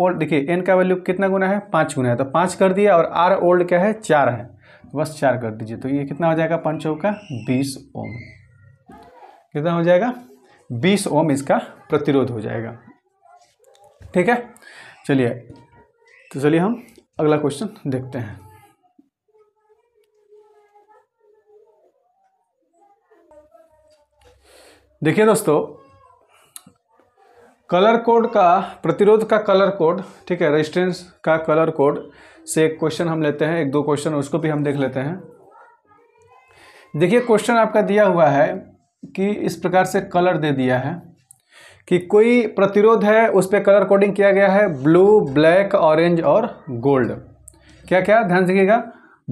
ओल्ड देखिए एन का वैल्यू कितना गुना है पाँच गुना है तो पाँच कर दिया और आर ओल्ड क्या है चार है बस चार कर दीजिए तो ये कितना हो जाएगा ओम का बीस ओम कितना हो जाएगा बीस ओम इसका प्रतिरोध हो जाएगा ठीक है चलिए तो चलिए हम अगला क्वेश्चन देखते हैं देखिए दोस्तों कलर कोड का प्रतिरोध का कलर कोड ठीक है रेजिस्टेंस का कलर कोड से एक क्वेश्चन हम लेते हैं एक दो क्वेश्चन उसको भी हम देख लेते हैं देखिए क्वेश्चन आपका दिया हुआ है कि इस प्रकार से कलर दे दिया है कि कोई प्रतिरोध है उस पर कलर कोडिंग किया गया है ब्लू ब्लैक ऑरेंज और गोल्ड क्या क्या ध्यान रखिएगा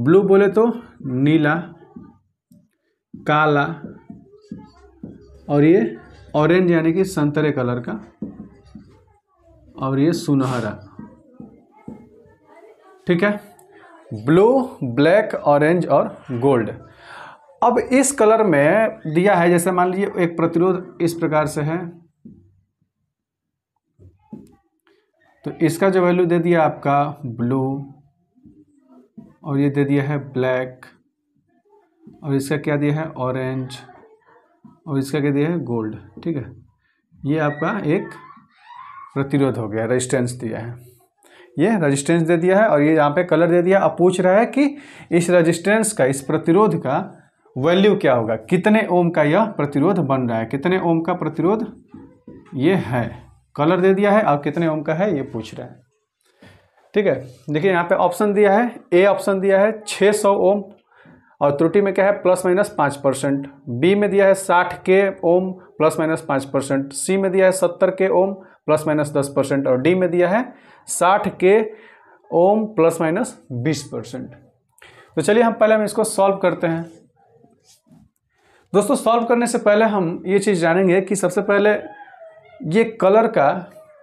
ब्लू बोले तो नीला काला और ये ऑरेंज यानी कि संतरे कलर का और ये सुनहरा ठीक है ब्लू ब्लैक ऑरेंज और गोल्ड अब इस कलर में दिया है जैसे मान लीजिए एक प्रतिरोध इस प्रकार से है तो इसका जो वैल्यू दे दिया आपका ब्लू और ये दे दिया है ब्लैक और इसका क्या दिया है ऑरेंज और इसका क्या दिया है गोल्ड ठीक है ये आपका एक प्रतिरोध हो गया रेजिस्टेंस दिया है ये रजिस्टेंस दे दिया है और ये यहाँ पे कलर दे दिया अब पूछ रहा है कि इस रजिस्टेंस का इस प्रतिरोध का वैल्यू क्या होगा कितने ओम का यह प्रतिरोध बन रहा है कितने ओम का प्रतिरोध ये है कलर दे दिया है और कितने ओम का है ये पूछ रहा है ठीक है देखिए यहाँ पे ऑप्शन दिया है ए ऑप्शन दिया है 600 ओम और त्रुटि में क्या है प्लस माइनस पाँच परसेंट बी में दिया है साठ के ओम प्लस माइनस पाँच परसेंट सी में दिया है सत्तर के ओम प्लस माइनस दस परसेंट और डी में दिया है साठ के ओम प्लस माइनस बीस परसेंट तो चलिए हम पहले हम इसको सॉल्व करते हैं दोस्तों सॉल्व करने से पहले हम ये चीज़ जानेंगे कि सबसे पहले ये कलर का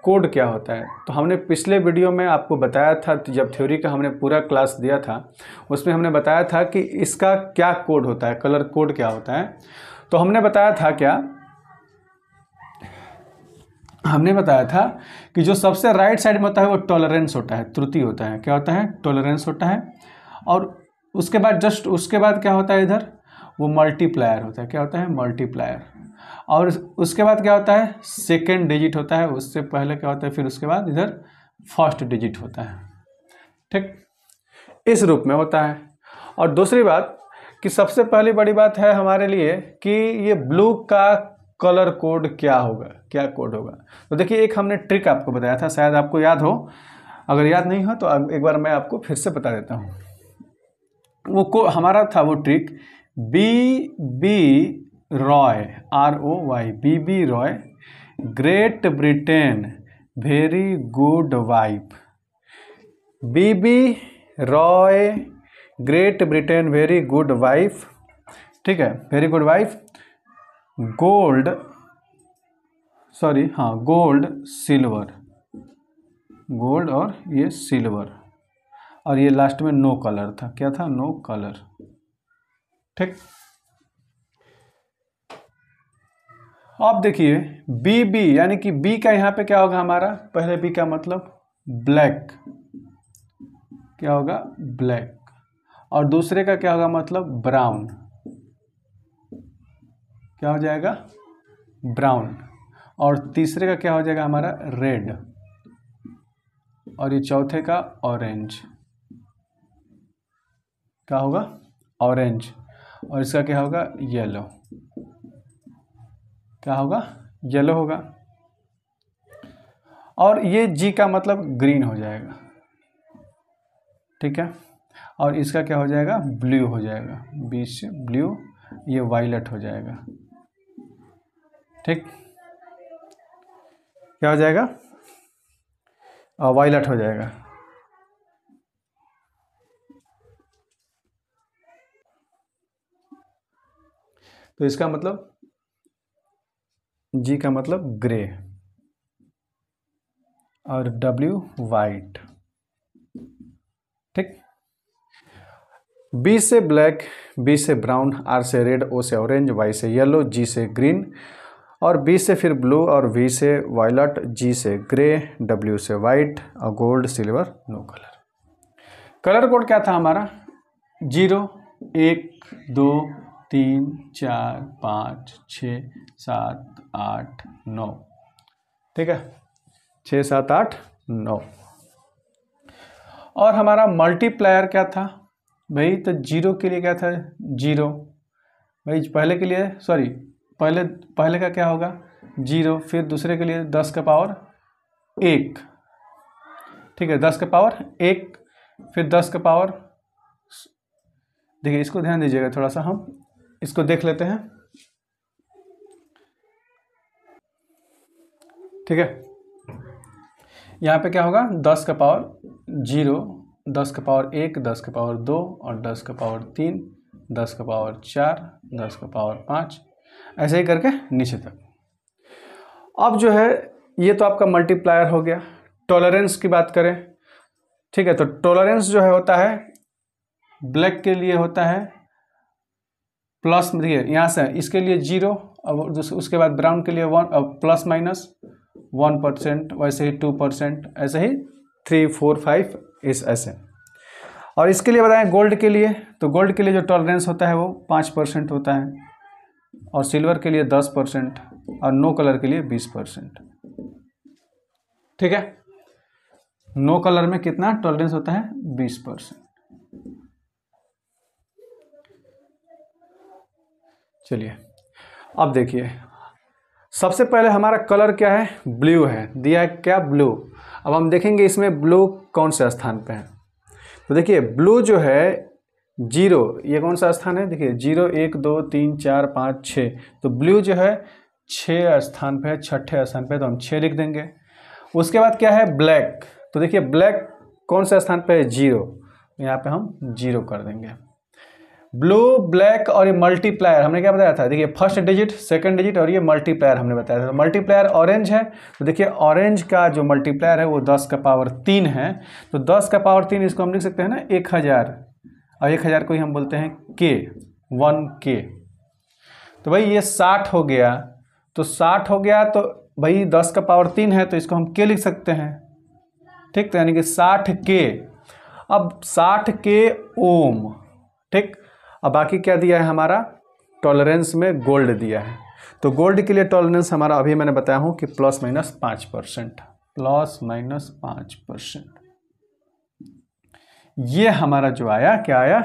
कोड क्या होता है तो हमने पिछले वीडियो में आपको बताया था तो जब थ्योरी का हमने पूरा क्लास दिया था उसमें हमने बताया था कि इसका क्या कोड होता है कलर कोड क्या होता है तो हमने बताया था क्या हमने बताया था कि जो सबसे राइट साइड में होता है वो टॉलरेंस होता है त्रुटि होता है क्या होता है टॉलरेंस होता है और उसके बाद जस्ट उसके बाद क्या होता है इधर वो मल्टीप्लायर होता है क्या होता है मल्टीप्लायर और उसके बाद क्या होता है सेकेंड डिजिट होता है उससे पहले क्या होता है फिर उसके बाद इधर फर्स्ट डिजिट होता है ठीक इस रूप में होता है और दूसरी बात कि सबसे पहली बड़ी बात है हमारे लिए कि ये ब्लू का कलर कोड क्या होगा क्या कोड होगा तो देखिए एक हमने ट्रिक आपको बताया था शायद आपको याद हो अगर याद नहीं हो तो एक बार मैं आपको फिर से बता देता हूँ वो को हमारा था वो trick B B Roy R O Y B B Roy great Britain very good wife B B Roy great Britain very good wife ठीक है very good wife gold sorry हाँ गोल्ड सिल्वर गोल्ड और ये silver और ये last में no colour था क्या था नो कलर ठीक अब देखिए बी बी यानी कि बी का यहाँ पे क्या होगा हमारा पहले बी का मतलब ब्लैक क्या होगा ब्लैक और दूसरे का क्या होगा मतलब ब्राउन क्या हो जाएगा ब्राउन और तीसरे का क्या हो जाएगा हमारा रेड और ये चौथे का ऑरेंज क्या होगा ऑरेंज और इसका क्या होगा येलो क्या होगा येलो होगा और ये जी का मतलब ग्रीन हो जाएगा ठीक है और इसका क्या हो जाएगा ब्लू हो जाएगा बीच ब्लू ये वायलट हो जाएगा ठीक क्या हो जाएगा वायलट हो जाएगा तो इसका मतलब जी का मतलब ग्रे और डब्ल्यू वाइट ठीक बी से ब्लैक बी से ब्राउन आर से रेड ओ से ऑरेंज वाई से येलो जी से ग्रीन और बी से फिर ब्लू और वी से वायलट जी से ग्रे डब्ल्यू से वाइट और gold silver no colour colour code क्या था हमारा जीरो एक दो तीन चार पाँच छ सात आठ नौ ठीक है छ सात आठ नौ और हमारा मल्टीप्लायर क्या था भाई तो जीरो के लिए क्या था जीरो भाई पहले के लिए सॉरी पहले पहले का क्या होगा जीरो फिर दूसरे के लिए दस का पावर एक ठीक है दस का पावर एक फिर दस का पावर देखिए इसको ध्यान दीजिएगा थोड़ा सा हम इसको देख लेते हैं ठीक है यहाँ पे क्या होगा दस का पावर जीरो दस का पावर एक दस का पावर दो और दस का पावर तीन दस का पावर चार दस का पावर पाँच ऐसे ही करके नीचे तक अब जो है ये तो आपका मल्टीप्लायर हो गया टॉलरेंस की बात करें ठीक है तो टॉलरेंस जो है होता है ब्लैक के लिए होता है प्लस देखिए यहाँ से इसके लिए जीरो और उसके बाद ब्राउन के लिए वन और प्लस माइनस वन परसेंट वैसे ही टू परसेंट ऐसे ही थ्री फोर फाइव इस ऐसे और इसके लिए बताएं गोल्ड के लिए तो गोल्ड के लिए जो टॉलरेंस होता है वो पाँच परसेंट होता है और सिल्वर के लिए दस परसेंट और नो कलर के लिए बीस परसेंट ठीक है नो कलर में कितना टॉलरेंस होता है बीस परसेंट चलिए अब देखिए सबसे पहले हमारा कलर क्या है ब्लू है दिया है क्या ब्लू अब हम देखेंगे इसमें ब्लू कौन से स्थान पे है तो देखिए ब्लू जो है जीरो ये कौन सा स्थान है देखिए जीरो एक दो तीन चार पाँच छः तो ब्लू जो है छः स्थान पे है छठे स्थान पे तो हम छः लिख देंगे उसके बाद क्या है ब्लैक तो देखिए ब्लैक कौन सा स्थान पे है जीरो यहाँ पे हम जीरो कर देंगे ब्लू ब्लैक और ये मल्टीप्लायर हमने क्या बताया था देखिए फर्स्ट डिजिट सेकंड डिजिट और ये मल्टीप्लायर हमने बताया था तो मल्टीप्लायर ऑरेंज है तो देखिए ऑरेंज का जो मल्टीप्लायर है वो दस का पावर तीन है तो दस का पावर तीन इसको हम लिख सकते हैं ना एक हज़ार और एक हज़ार को ही हम बोलते हैं के वन के तो भाई ये साठ हो गया तो साठ हो गया तो भाई दस का पावर तीन है तो इसको हम के लिख सकते हैं ठीक तो यानी कि साठ के अब साठ के ओम ठीक अब बाकी क्या दिया है हमारा टॉलरेंस में गोल्ड दिया है तो गोल्ड के लिए टॉलरेंस हमारा अभी मैंने बताया हूँ कि प्लस माइनस पाँच परसेंट प्लस माइनस पाँच परसेंट ये हमारा जो आया क्या आया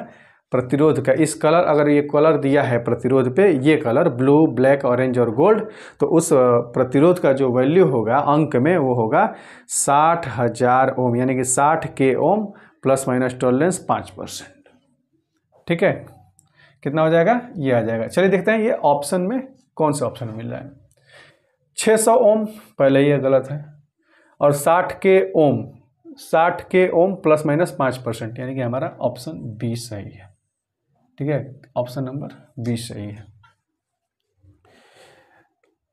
प्रतिरोध का इस कलर अगर ये कलर दिया है प्रतिरोध पे ये कलर ब्लू ब्लैक ऑरेंज और गोल्ड तो उस प्रतिरोध का जो वैल्यू होगा अंक में वो होगा साठ हज़ार ओम यानी कि साठ K ohm plus minus tolerance पाँच परसेंट ठीक है कितना हो जाएगा ये आ जाएगा चलिए देखते हैं ये ऑप्शन में कौन सा ऑप्शन मिल रहा है छः ओम पहले ही गलत है और साठ के ओम साठ के ओम प्लस माइनस पाँच परसेंट यानी कि हमारा ऑप्शन बी सही है ठीक है ऑप्शन नंबर बी सही है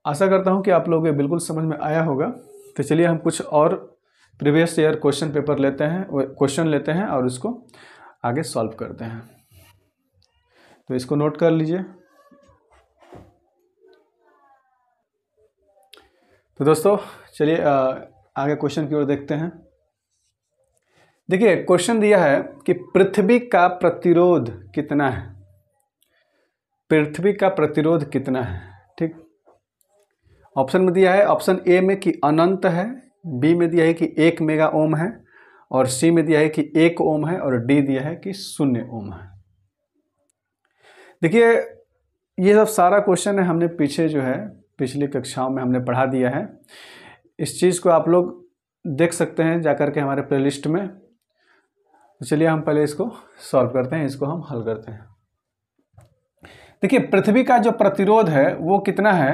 आशा करता हूं कि आप लोगों को बिल्कुल समझ में आया होगा तो चलिए हम कुछ और प्रीवियस ईयर क्वेश्चन पेपर लेते हैं क्वेश्चन लेते हैं और इसको आगे सॉल्व करते हैं तो इसको नोट कर लीजिए तो दोस्तों चलिए आगे क्वेश्चन की ओर देखते हैं देखिए क्वेश्चन दिया है कि पृथ्वी का प्रतिरोध कितना है पृथ्वी का प्रतिरोध कितना है ठीक ऑप्शन में दिया है ऑप्शन ए में कि अनंत है बी में दिया है कि एक मेगा ओम है और सी में दिया है कि एक ओम है और डी दिया है कि शून्य ओम है देखिए ये सब सारा क्वेश्चन है हमने पीछे जो है पिछली कक्षाओं में हमने पढ़ा दिया है इस चीज़ को आप लोग देख सकते हैं जाकर के हमारे प्लेलिस्ट में तो चलिए हम पहले इसको सॉल्व करते हैं इसको हम हल करते हैं देखिए पृथ्वी का जो प्रतिरोध है वो कितना है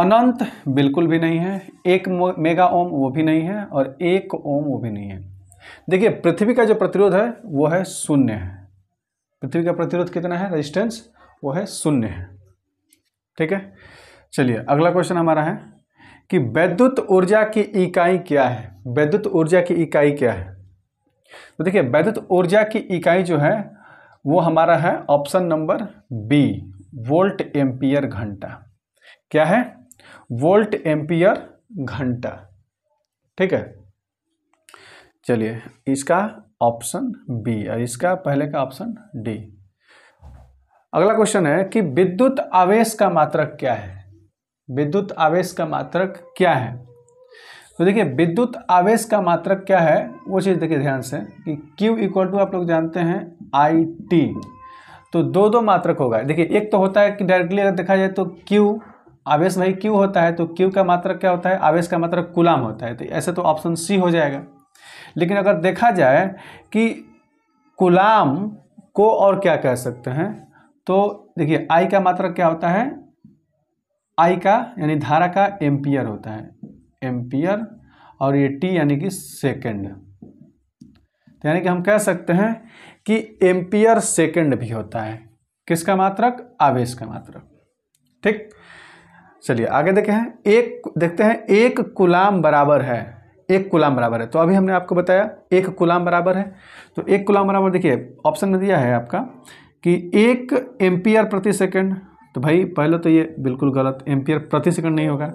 अनंत बिल्कुल भी नहीं है एक मेगा ओम वो भी नहीं है और एक ओम वो भी नहीं है देखिए पृथ्वी का जो प्रतिरोध है वो है शून्य है पृथ्वी का प्रतिरोध कितना है रेजिस्टेंस वो है शून्य है ठीक है चलिए अगला क्वेश्चन हमारा है कि वैद्युत ऊर्जा की इकाई क्या है वैद्युत ऊर्जा की इकाई क्या है तो देखिए वैद्युत ऊर्जा की इकाई जो है वो हमारा है option number B volt ampere घंटा क्या है वोल्ट एम्पियर घंटा ठीक है चलिए इसका ऑप्शन बी और इसका पहले का ऑप्शन डी अगला क्वेश्चन है कि विद्युत आवेश का मात्रक क्या है विद्युत आवेश का मात्रक क्या है तो देखिए विद्युत आवेश का मात्रक क्या है वो चीज़ देखिए ध्यान से कि Q इक्वल टू आप लोग जानते हैं आई टी तो दो दो मात्रक होगा देखिए एक तो होता है कि डायरेक्टली अगर देखा जाए तो Q आवेश भाई Q होता है तो Q का मात्रक क्या होता है आवेश का मात्रक कुलाम होता है तो ऐसे तो ऑप्शन सी हो जाएगा लेकिन अगर देखा जाए कि कुलाम को और क्या कह सकते हैं तो देखिए आई का मात्रक क्या होता है आई का यानी धारा का एम्पियर होता है एम्पियर और ये टी यानी कि सेकेंड तो यानी कि हम कह सकते हैं कि एम्पियर सेकेंड भी होता है किसका मात्रक आवेश का मात्रक ठीक चलिए आगे देखे हैं एक देखते हैं एक कुलाम बराबर है एक कुलाम बराबर है तो अभी हमने आपको बताया एक कुलाम बराबर है तो एक कुलाम बराबर देखिए ऑप्शन में दिया है आपका कि एक एम्पियर प्रति सेकंड तो भाई पहले तो ये बिल्कुल गलत एम्पियर प्रति सेकंड नहीं होगा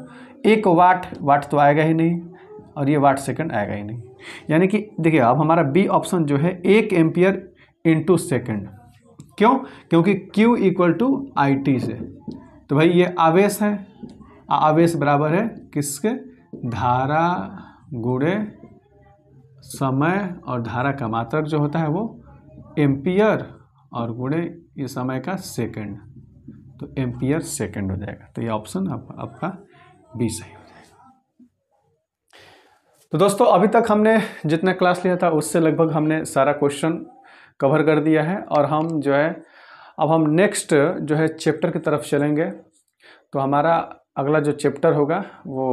एक वाट वाट तो आएगा ही नहीं और ये वाट सेकंड आएगा ही नहीं यानी कि देखिए अब हमारा बी ऑप्शन जो है एक एम्पियर इंटू सेकेंड क्यों क्योंकि Q equal to I T से तो भाई ये आवेश है आवेश बराबर है किसके धारा गुड़े समय और धारा का मात्रक जो होता है वो एम्पियर और गुड़े ये समय का सेकंड तो एम्पियर सेकेंड हो जाएगा तो ये ऑप्शन आप, आपका बी सही हो जाएगा तो दोस्तों अभी तक हमने जितना क्लास लिया था उससे लगभग हमने सारा क्वेश्चन कवर कर दिया है और हम जो है अब हम नेक्स्ट जो है चैप्टर की तरफ चलेंगे तो हमारा अगला जो चैप्टर होगा वो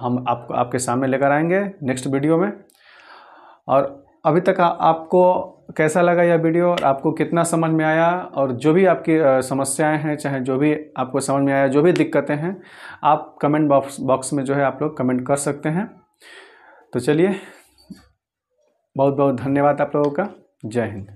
हम आपको आपके सामने लेकर आएंगे नेक्स्ट वीडियो में और अभी तक आपको कैसा लगा यह वीडियो और आपको कितना समझ में आया और जो भी आपकी समस्याएं हैं चाहे जो भी आपको समझ में आया जो भी दिक्कतें हैं आप कमेंट बॉक्स बॉक्स में जो है आप लोग कमेंट कर सकते हैं तो चलिए बहुत बहुत धन्यवाद आप लोगों का जय हिंद